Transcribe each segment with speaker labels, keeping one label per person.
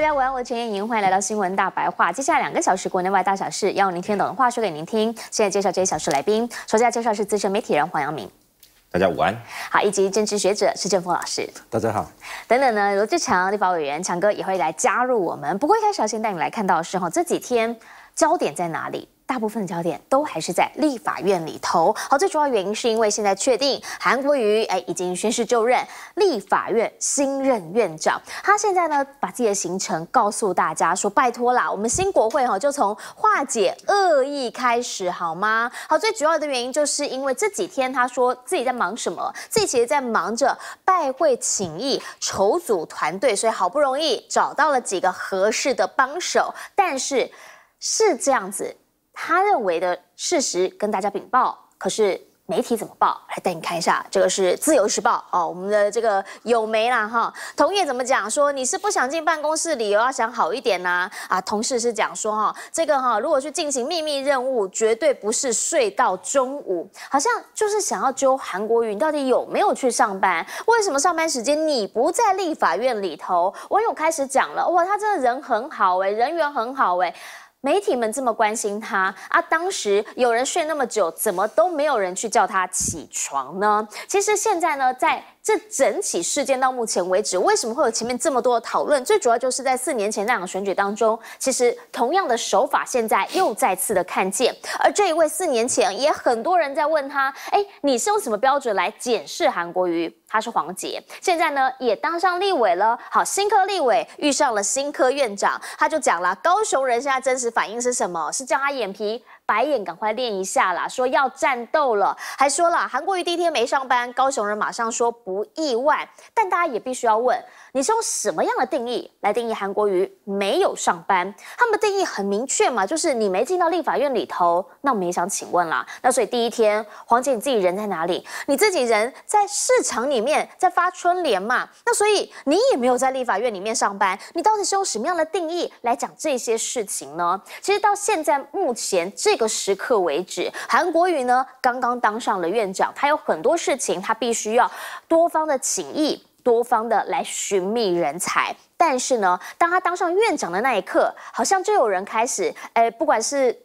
Speaker 1: 大家午安，我是陈彦莹，欢迎来到新闻大白话。接下来两个小时国内外大小事，要用您听懂的话说给您听。现在介绍这些小时来宾，首先介绍是资深媒体人黄阳明，大家午安。好，以及政治学者施正峰老师，大家好。等等呢，罗志祥立法委员强哥也会来加入我们。不过一开始先带你来看到的是哈，这几天焦点在哪里？大部分焦点都还是在立法院里头。好，最主要原因是因为现在确定韩国瑜哎已经宣誓就任立法院新任院长。他现在呢把自己的行程告诉大家，说拜托啦，我们新国会哈就从化解恶意开始好吗？好，最主要的原因就是因为这几天他说自己在忙什么？自己其实在忙着拜会请意、筹组团队，所以好不容易找到了几个合适的帮手，但是是这样子。他认为的事实跟大家禀报，可是媒体怎么报？来带你看一下，这个是《自由时报》哦，我们的这个有媒啦哈。同业怎么讲说你是不想进办公室理由要想好一点呐啊。同事是讲说哈，这个哈，如果去进行秘密任务，绝对不是睡到中午，好像就是想要揪韩国瑜到底有没有去上班？为什么上班时间你不在立法院里头？我有开始讲了哇，他真的人很好哎，人缘很好哎。媒体们这么关心他啊！当时有人睡那么久，怎么都没有人去叫他起床呢？其实现在呢，在。这整起事件到目前为止，为什么会有前面这么多的讨论？最主要就是在四年前那场选举当中，其实同样的手法现在又再次的看见。而这一位四年前也很多人在问他，哎，你是用什么标准来检视韩国瑜？他是黄杰，现在呢也当上立委了。好，新科立委遇上了新科院长，他就讲了，高雄人现在真实反应是什么？是叫他眼皮。白眼，赶快练一下啦！说要战斗了，还说了韩国瑜第一天没上班，高雄人马上说不意外。但大家也必须要问，你是用什么样的定义来定义韩国瑜没有上班？他们的定义很明确嘛，就是你没进到立法院里头。那我们也想请问了，那所以第一天黄姐你自己人在哪里？你自己人在市场里面在发春联嘛？那所以你也没有在立法院里面上班。你到底是用什么样的定义来讲这些事情呢？其实到现在目前这。个时刻为止，韩国瑜呢刚刚当上了院长，他有很多事情，他必须要多方的请意，多方的来寻觅人才。但是呢，当他当上院长的那一刻，好像就有人开始，哎，不管是。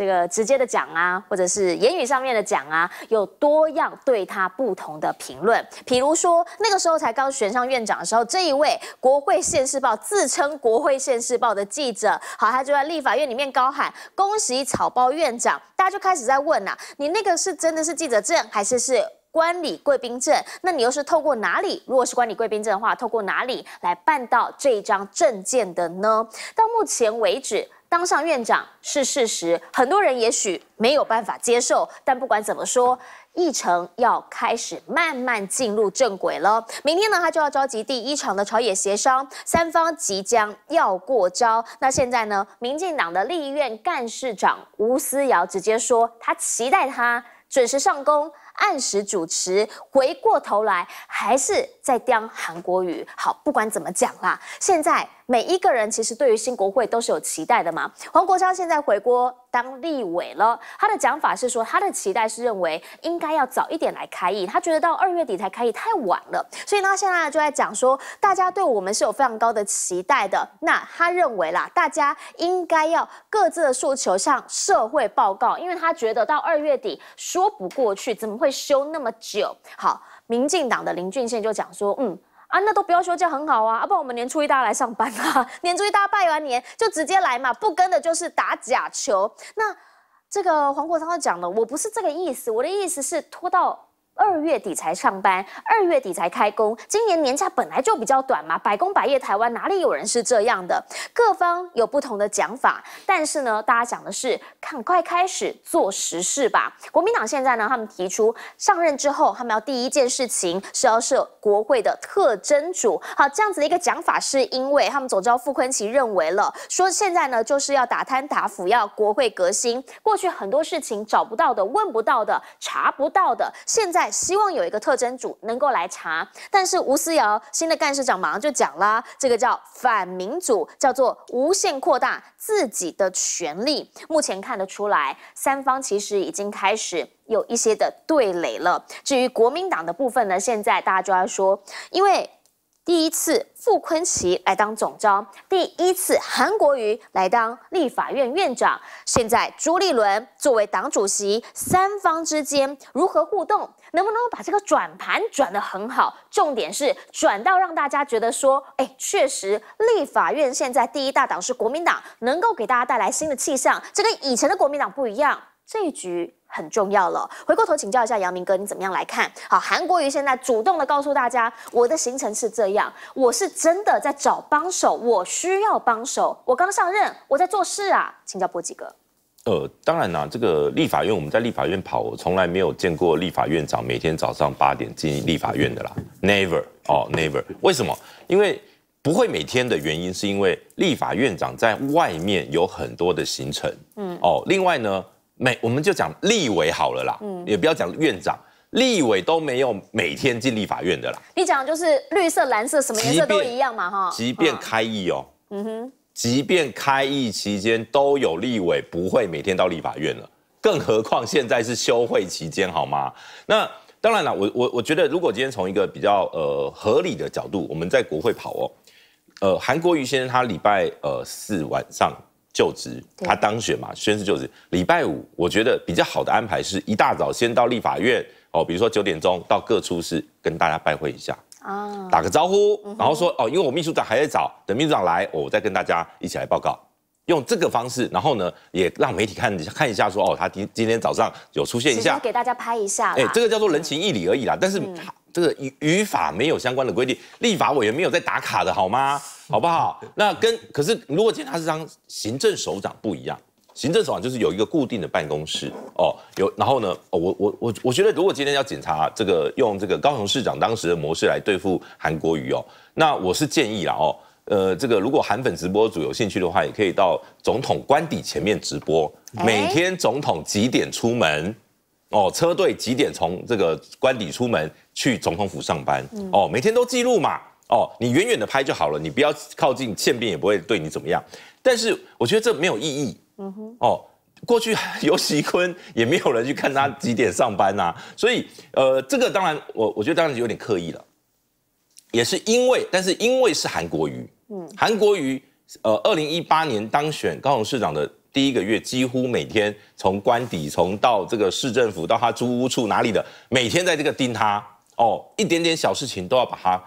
Speaker 1: 这个直接的讲啊，或者是言语上面的讲啊，有多样对他不同的评论。譬如说，那个时候才刚选上院长的时候，这一位国会县市报自称国会县市报的记者，好，他就在立法院里面高喊恭喜草包院长。大家就开始在问啊，你那个是真的是记者证，还是是观礼贵宾证？那你又是透过哪里？如果是观礼贵宾证的话，透过哪里来办到这一张证件的呢？到目前为止。当上院长是事实，很多人也许没有办法接受，但不管怎么说，议程要开始慢慢进入正轨了。明天呢，他就要召集第一场的朝野协商，三方即将要过招。那现在呢，民进党的立院干事长吴思瑶直接说，他期待他准时上工，按时主持。回过头来，还是在叼韩国语。好，不管怎么讲啦，现在。每一个人其实对于新国会都是有期待的嘛。黄国昌现在回国当立委了，他的讲法是说，他的期待是认为应该要早一点来开议，他觉得到二月底才开议太晚了，所以他现在就在讲说，大家对我们是有非常高的期待的。那他认为啦，大家应该要各自的诉求向社会报告，因为他觉得到二月底说不过去，怎么会修那么久？好，民进党的林俊宪就讲说，嗯。啊，那都不要休假很好啊，啊，不然我们年初一大家来上班啊，年初一大家拜完年就直接来嘛，不跟的就是打假球。那这个黄国昌讲了，我不是这个意思，我的意思是拖到。二月底才上班，二月底才开工。今年年假本来就比较短嘛，百工百业，台湾哪里有人是这样的？各方有不同的讲法，但是呢，大家讲的是赶快开始做实事吧。国民党现在呢，他们提出上任之后，他们要第一件事情是要设国会的特征组。好，这样子的一个讲法，是因为他们总召傅昆奇认为了，说现在呢就是要打贪打腐，要国会革新。过去很多事情找不到的、问不到的、查不到的，现在。希望有一个特征组能够来查，但是吴思瑶新的干事长马上就讲啦，这个叫反民主，叫做无限扩大自己的权力。目前看得出来，三方其实已经开始有一些的对垒了。至于国民党的部分呢，现在大家就要说，因为。第一次傅坤奇来当总召，第一次韩国瑜来当立法院院长。现在朱立伦作为党主席，三方之间如何互动？能不能把这个转盘转得很好？重点是转到让大家觉得说，哎，确实立法院现在第一大党是国民党，能够给大家带来新的气象，这跟以前的国民党不一样。这一局。很重要了，回过头请教一下杨明哥，你怎么样来看？好，韩国瑜现在主动的告诉大家，我的行程是这样，我是真的在找帮手，我需要帮手，我刚上任，我在做事啊，请教波吉哥。
Speaker 2: 呃，当然啦，这个立法院我们在立法院跑，我从来没有见过立法院长每天早上八点进立法院的啦，never 哦，never，为什么？因为不会每天的原因，是因为立法院长在外面有很多的行程，嗯哦，另外呢。每我们就讲立委好了啦，也不要讲院长，立委都没有每天进立法院的啦。
Speaker 1: 你讲就是绿色、蓝色，什么颜色都一样嘛，哈。即
Speaker 2: 便开议哦，嗯哼，即便开议期间都有立委不会每天到立法院了，更何况现在是休会期间，好吗？那当然了，我我我觉得如果今天从一个比较呃合理的角度，我们在国会跑哦，呃，韩国瑜先生他礼拜呃四晚上。就职，他当选嘛，宣誓就职。礼拜五，我觉得比较好的安排是一大早先到立法院哦，比如说九点钟到各处室跟大家拜会一下
Speaker 3: 啊，打个
Speaker 2: 招呼，然后说哦，因为我秘书长还在找，等秘书长来，我再跟大家一起来报告。用这个方式，然后呢，也让媒体看看一下说哦，他今今天早上有出现一下，给
Speaker 1: 大家拍一下。哎，这
Speaker 2: 个叫做人情义理而已啦，但是这个语语法没有相关的规定，立法委员没有在打卡的好吗？好不好？那跟可是，如果检查是当行政首长不一样，行政首长就是有一个固定的办公室哦。有，然后呢？哦，我我我我觉得，如果今天要检查这个，用这个高雄市长当时的模式来对付韩国瑜哦，那我是建议啦哦。呃，这个如果韩粉直播组有兴趣的话，也可以到总统官邸前面直播，每天总统几点出门？哦，车队几点从这个官邸出门去总统府上班？哦，每天都记录嘛。哦，你远远的拍就好了，你不要靠近，宪兵也不会对你怎么样。但是我觉得这没有意义。嗯哼。哦，过去尤喜坤也没有人去看他几点上班呐，所以呃，这个当然我我觉得当然有点刻意了，也是因为，但是因为是韩国瑜，嗯，韩国瑜呃，二零一八年当选高雄市长的第一个月，几乎每天从官邸从到这个市政府到他租屋处哪里的，每天在这个盯他，哦，一点点小事情都要把他。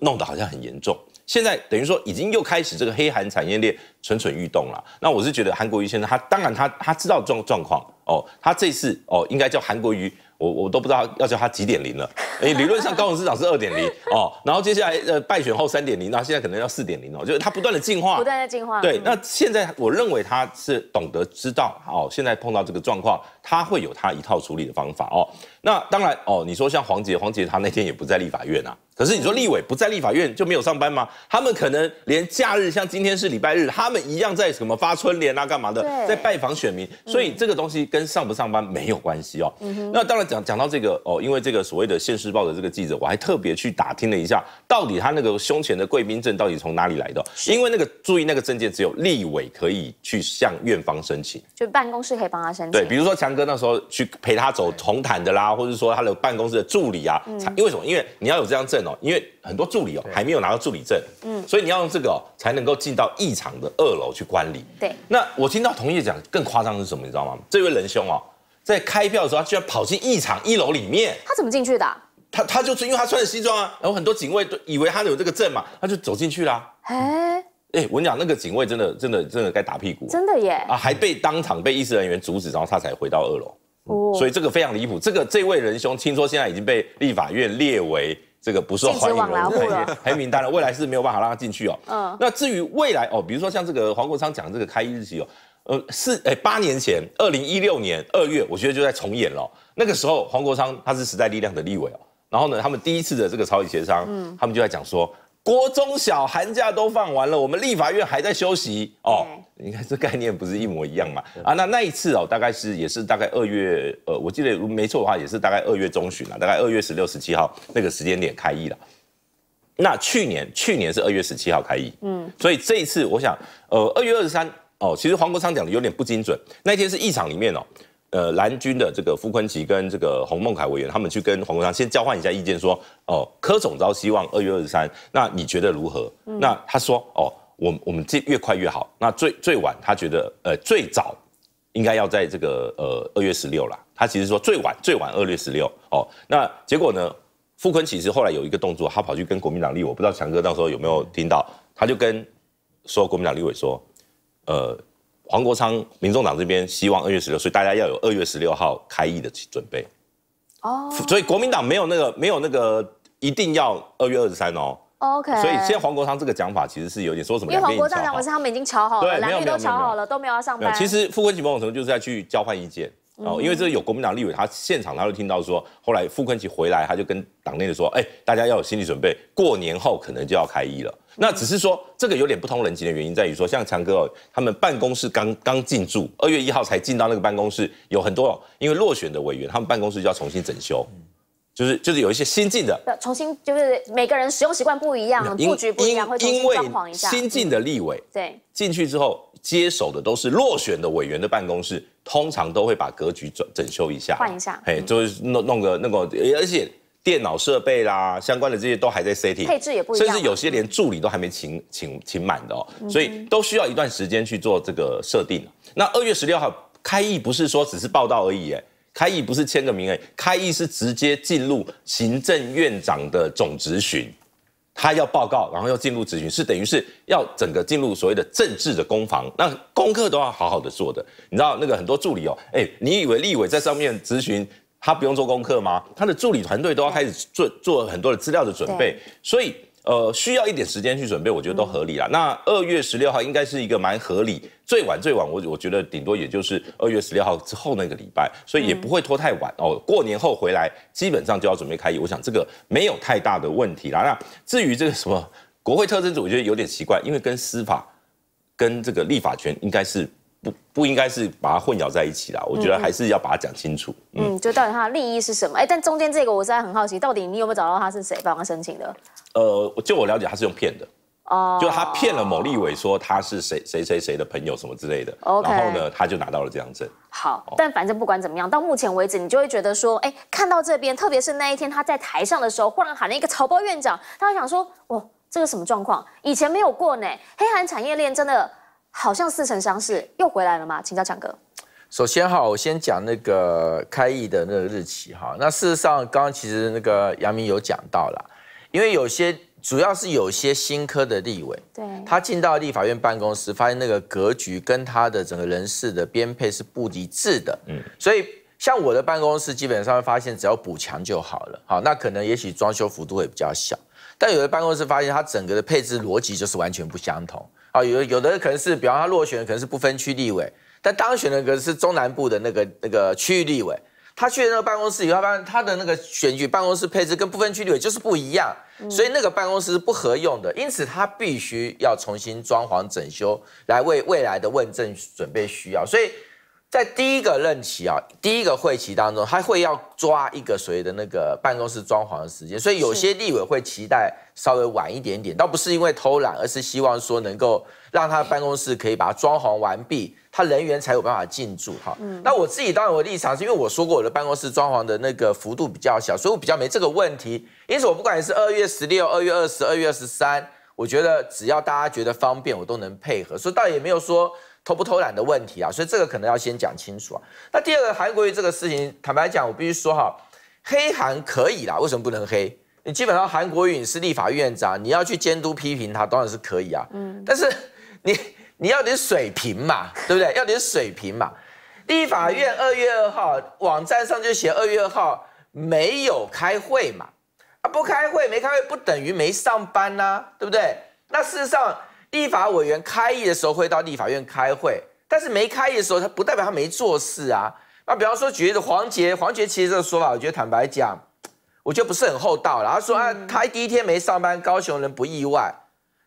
Speaker 2: 弄得好像很严重，现在等于说已经又开始这个黑韩产业链蠢蠢欲动了。那我是觉得韩国瑜先生，他当然他他知道状状况哦，他这次哦应该叫韩国瑜，我我都不知道要叫他几点零了。哎，理论上高雄市长是二点零哦，然后接下来呃败选后三点零，那现在可能要四点零哦，就是他不断的进化，不断的进化，对。那现在我认为他是懂得知道哦，现在碰到这个状况，他会有他一套处理的方法哦。那当然哦，你说像黄杰，黄杰他那天也不在立法院啊。可是你说立委不在立法院就没有上班吗？他们可能连假日，像今天是礼拜日，他们一样在什么发春联啊、干嘛的，在拜访选民。所以这个东西跟上不上班没有关系哦。那当然讲讲到这个哦，因为这个所谓的《现世报》的这个记者，我还特别去打听了一下，到底他那个胸前的贵宾证到底从哪里来的？因为那个注意，那个证件只有立委可以去向院方申请，
Speaker 1: 就办公室可以帮他申请。对，
Speaker 2: 比如说强哥那时候去陪他走红毯的啦，或者说他的办公室的助理啊，因为什么？因为你要有这张证。因为很多助理哦还没有拿到助理证，嗯，所以你要用这个哦才能够进到异常的二楼去观礼。对，那我听到同业讲更夸张的是什么，你知道吗？这位仁兄哦，在开票的时候，他居然跑进异常一楼里面。
Speaker 1: 他怎么进去的？
Speaker 2: 他他就是因为他穿着西装啊，然后很多警卫都以为他有这个证嘛，他就走进去了。
Speaker 1: 哎
Speaker 2: 跟我讲那个警卫真的真的真的该打屁股，
Speaker 1: 真的耶！啊，
Speaker 2: 还被当场被医事人员阻止，然后他才回到二楼。哦，所以这个非常离谱。这个这位仁兄听说现在已经被立法院列为。这个不受欢迎的黑名单了，未来是没有办法让他进去哦。嗯。那至于未来哦，比如说像这个黄国昌讲这个开议日期哦，呃是哎八年前，二零一六年二月，我觉得就在重演了。那个时候黄国昌他是时代力量的立委哦，然后呢他们第一次的这个朝野协商，嗯，他们就在讲说。国中小寒假都放完了，我们立法院还在休息哦。你看这概念不是一模一样嘛？啊，那那一次哦，大概是也是大概二月，呃，我记得没错的话，也是大概二月中旬了，大概二月十六、十七号那个时间点开议了。那去年去年是二月十七号开议，嗯，所以这一次我想，呃，二月二十三，哦，其实黄国昌讲的有点不精准，那天是议场里面哦。呃，蓝军的这个傅昆奇跟这个洪孟凯委员，他们去跟黄国昌先交换一下意见，说，哦，柯总召希望二月二十三，那你觉得如何？那他说，哦，我我们这越快越好，那最最晚他觉得，呃，最早应该要在这个呃二月十六了。他其实说最晚最晚二月十六，哦，那结果呢？傅昆萁是后来有一个动作，他跑去跟国民党立委，不知道强哥到时候有没有听到，他就跟说国民党立委说，呃。黄国昌，民众党这边希望二月十六，所以大家要有二月十六号开议的准备。哦，所以国民党没有那个，没有那个一定要二月二十三哦。
Speaker 1: OK。所以现在
Speaker 2: 黄国昌这个讲法其实是有点说什么？因为黄国昌两位是他
Speaker 1: 们已经瞧好了，男女都瞧好了，都没有要上班。其实
Speaker 2: 傅昆萁某种程度就是在去交换意见。哦，因为这个有国民党立委，他现场他就听到说，后来傅昆萁回来，他就跟党内的说，哎，大家要有心理准备，过年后可能就要开议了。那只是说，这个有点不通人情的原因在于说，像强哥哦，他们办公室刚刚进驻，二月一号才进到那个办公室，有很多因为落选的委员，他们办公室就要重新整修。就是就是有一些新进的，
Speaker 1: 重新就是每个人使用习惯不一样，布局不一样，会重新一下。新
Speaker 2: 进的立委对进去之后接手的都是落选的委员的办公室，通常都会把格局整整修一下，换一下。哎，就是弄弄个那个，而且电脑设备啦相关的这些都还在 city 配置也不一样，甚至有些连助理都还没请请请满的哦，所以都需要一段时间去做这个设定。那二月十六号开议不是说只是报道而已，哎。开议不是签个名诶，开议是直接进入行政院长的总咨询，他要报告，然后要进入咨询，是等于是要整个进入所谓的政治的攻防，那功课都要好好的做的。你知道那个很多助理哦，哎，你以为立委在上面咨询，他不用做功课吗？他的助理团队都要开始做做很多的资料的准备，所以。呃，需要一点时间去准备，我觉得都合理啦。那二月十六号应该是一个蛮合理，最晚最晚我我觉得顶多也就是二月十六号之后那个礼拜，所以也不会拖太晚哦。过年后回来基本上就要准备开议，我想这个没有太大的问题啦。那至于这个什么国会特征组，我觉得有点奇怪，因为跟司法跟这个立法权应该是不不应该是把它混淆在一起啦。我觉得还是要把它讲清楚。
Speaker 1: 嗯，就到底它的利益是什么？哎，但中间这个我实在很好奇，到底你有没有找到他是谁帮他申请的？
Speaker 2: 呃，就我了解，他是用骗的，
Speaker 1: 哦，就他
Speaker 2: 骗了某立委说他是谁谁谁谁的朋友什么之类的，然后呢，他就拿到了这张证。
Speaker 1: 好，但反正不管怎么样，到目前为止，你就会觉得说，哎，看到这边，特别是那一天他在台上的时候，忽然喊了一个草包院长，他就想说，哦，这个什么状况？以前没有过呢，黑韩产业链真的好像似曾相识，又回来了吗？请教强哥。
Speaker 3: 首先哈，我先讲那个开议的那个日期哈，那事实上刚刚其实那个杨明有讲到了。因为有些主要是有些新科的立委，对，他进到立法院办公室，发现那个格局跟他的整个人事的编配是不一致的，嗯，所以像我的办公室基本上发现只要补墙就好了，好，那可能也许装修幅度会比较小，但有的办公室发现它整个的配置逻辑就是完全不相同，啊，有有的可能是比方他落选可能是不分区立委，但当选的可能是中南部的那个那个区域立委。他去那个办公室以后，发现他的那个选举办公室配置跟部分区立委就是不一样，所以那个办公室是不合用的，因此他必须要重新装潢整修，来为未来的问政准备需要。所以。在第一个任期啊，第一个会期当中，他会要抓一个所谓的那个办公室装潢的时间，所以有些立委会期待稍微晚一点点，倒不是因为偷懒，而是希望说能够让他办公室可以把它装潢完毕，他人员才有办法进驻哈。嗯、那我自己当然我立场是因为我说过我的办公室装潢的那个幅度比较小，所以我比较没这个问题，因此我不管是二月十六、二月二十、二月二十三，我觉得只要大家觉得方便，我都能配合，所以倒也没有说。偷不偷懒的问题啊，所以这个可能要先讲清楚啊。那第二个韩国瑜这个事情，坦白讲，我必须说哈，黑韩可以啦，为什么不能黑？你基本上韩国瑜是立法院长，你要去监督批评他，当然是可以啊。嗯。但是你你要点水平嘛，对不对？要点水平嘛。立法院二月二号网站上就写二月二号没有开会嘛，啊不开会没开会不等于没上班呐，对不对？那事实上。立法委员开议的时候会到立法院开会，但是没开议的时候，他不代表他没做事啊。那比方说，举个黄杰，黄杰其实这个说法，我觉得坦白讲，我觉得不是很厚道。然后说啊，他第一天没上班，高雄人不意外。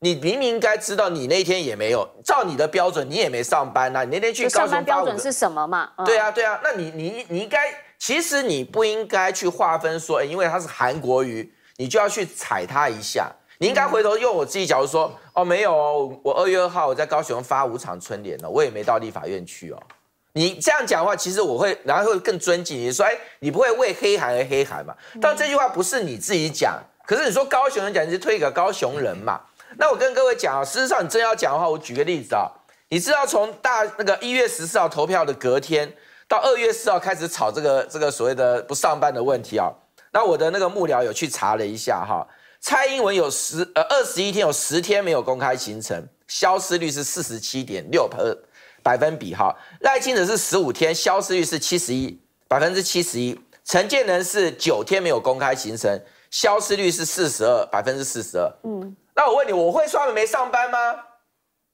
Speaker 3: 你明明应该知道，你那天也没有，照你的标准，你也没上班呐。你那天去上班标准是
Speaker 1: 什么嘛？对啊，
Speaker 3: 对啊。那你你你应该，其实你不应该去划分说，因为他是韩国瑜，你就要去踩他一下。你应该回头用我自己，假如说。哦，没有哦，我二月二号我在高雄发五场春联了，我也没到立法院去哦。你这样讲话，其实我会然后更尊敬你说，哎，你不会为黑韩而黑韩嘛？但这句话不是你自己讲，可是你说高雄人讲，你是推给高雄人嘛？那我跟各位讲啊，事实上你真要讲的话，我举个例子啊，你知道从大那个一月十四号投票的隔天到二月四号开始炒这个这个所谓的不上班的问题哦，那我的那个幕僚有去查了一下哈。蔡英文有十呃二十一天，有十天没有公开行程，消失率是四十七点六百分比哈。赖清德是十五天，消失率是七十一百分之七十一。陈建仁是九天没有公开行程，消失率是四十二百分之四十二。嗯，那我问你，我会关门没上班吗？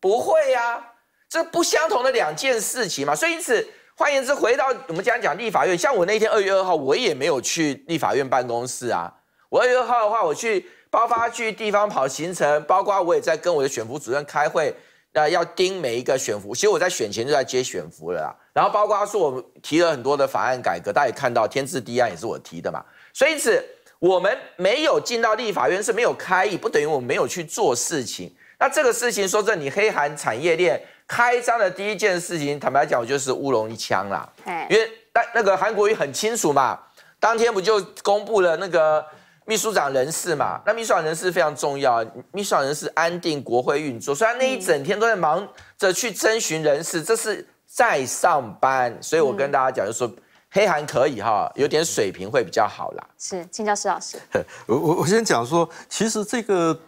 Speaker 3: 不会呀，这不相同的两件事情嘛。所以因此，换言之，回到我们讲讲立法院，像我那天二月二号，我也没有去立法院办公室啊。我二月二号的话，我去。包发去地方跑行程，包括我也在跟我的选服主任开会，那要盯每一个选服。其实我在选前就在接选服了啦。然后包括说，我提了很多的法案改革，大家也看到天字第一案也是我提的嘛。所以，此我们没有进到立法院是没有开议，不等于我没有去做事情。那这个事情说在你黑韩产业链开张的第一件事情，坦白讲，我就是乌龙一枪啦。因为那那个韩国瑜很清楚嘛，当天不就公布了那个。秘书长人事嘛，那秘书长人事非常重要，秘书长人事安定国会运作。虽然那一整天都在忙着去征询人事，这是在上班，所以我跟大家讲，就说黑韩可以哈，有点水平会比较好啦。
Speaker 1: 是，请教施老师。
Speaker 4: 我我我先讲说，其实这个。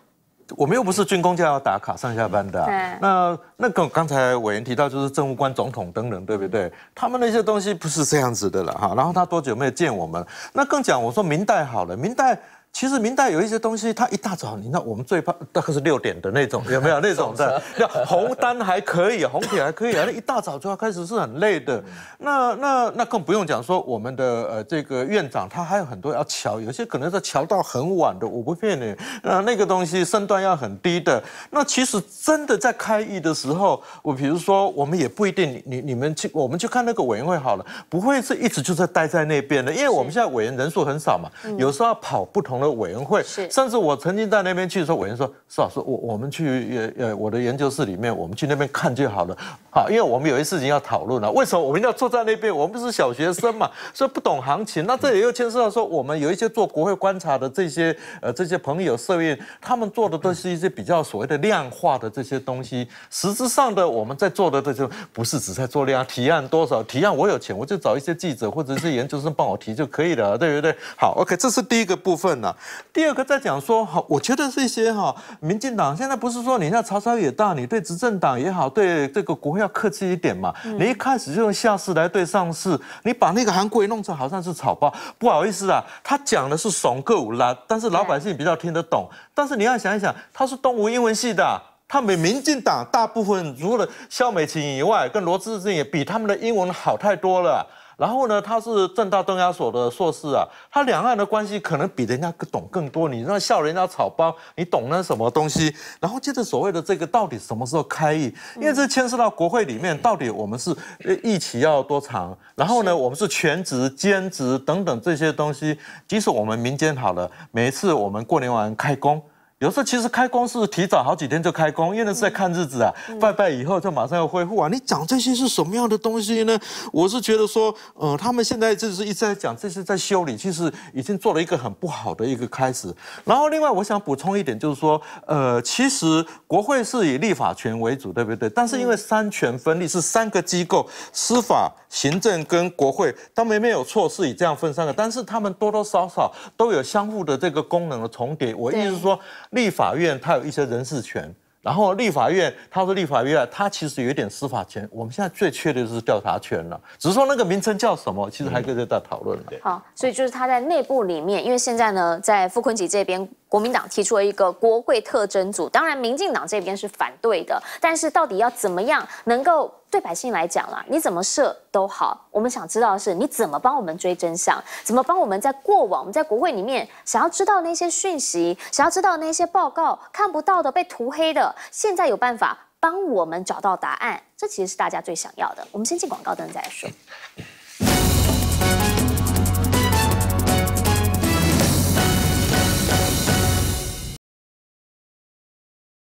Speaker 4: 我们又不是军工就要打卡上下班的，那那个刚才委员提到就是政务官、总统等人，对不对？他们那些东西不是这样子的了哈。然后他多久没有见我们？那更讲我说明代好了，明代。其实明代有一些东西，他一大早，你看我们最怕大概是六点的那种，有没有 那种的？那红单还可以，红点还可以啊。那一大早就要开始是很累的。那那那更不用讲说我们的呃这个院长他还有很多要瞧，有些可能是瞧到很晚的，我不骗你。那那个东西身段要很低的。那其实真的在开议的时候，我比如说我们也不一定，你你们去，我们去看那个委员会好了，不会是一直就在待在那边的，因为我们现在委员人数很少嘛，有时候要跑不同。的委员会。甚至我曾经在那边去，的时候，委员说，是老师，我我们去呃呃我的研究室里面，我们去那边看就好了。好，因为我们有一事情要讨论了，为什么我们要坐在那边？我们不是小学生嘛，所以不懂行情。那这也又牵涉到说，我们有一些做国会观察的这些呃这些朋友社员，他们做的都是一些比较所谓的量化的这些东西。实质上的我们在做的这些，不是只在做量提案多少，提案我有钱，我就找一些记者或者是研究生帮我提就可以了，对不对？好，OK，这是第一个部分呢。第二个在讲说，哈，我觉得这些哈，民进党现在不是说，你像曹操也大，你对执政党也好，对这个国会要客气一点嘛。你一开始就用下士来对上士，你把那个韩国弄成好像是草包，不好意思啊，他讲的是爽够啦，但是老百姓比较听得懂。但是你要想一想，他是东吴英文系的，他们民进党大部分除了肖美琴以外，跟罗志珍也比他们的英文好太多了。然后呢，他是正大东亚所的硕士啊，他两岸的关系可能比人家懂更多。你那笑人家草包，你懂那什么东西？然后接着所谓的这个到底什么时候开议，因为这牵涉到国会里面到底我们是议期要多长，然后呢我们是全职兼职等等这些东西。即使我们民间好了，每一次我们过年完开工。有时候其实开工是提早好几天就开工，因为是在看日子啊，拜拜以后就马上要恢复啊。你讲这些是什么样的东西呢？我是觉得说，呃，他们现在就是一直在讲这是在修理，其实已经做了一个很不好的一个开始。然后另外我想补充一点，就是说，呃，其实国会是以立法权为主，对不对？但是因为三权分立是三个机构，司法、行政跟国会，他们没有错，是以这样分三个，但是他们多多少少都有相互的这个功能的重叠。我意思是说。立法院他有一些人事权，然后立法院他说立法院他其实有一点司法权，我们现在最缺的就是调查权了，只是说那个名称叫什么，其实还可以在讨论。
Speaker 1: 好，所以就是他在内部里面，因为现在呢，在傅昆吉这边，国民党提出了一个国会特征组，当然民进党这边是反对的，但是到底要怎么样能够？对百姓来讲啦，你怎么设都好，我们想知道的是你怎么帮我们追真相，怎么帮我们在过往、我们在国会里面，想要知道那些讯息，想要知道那些报告看不到的、被涂黑的，现在有办法帮我们找到答案，这其实是大家最想要的。我们先进广告灯再说。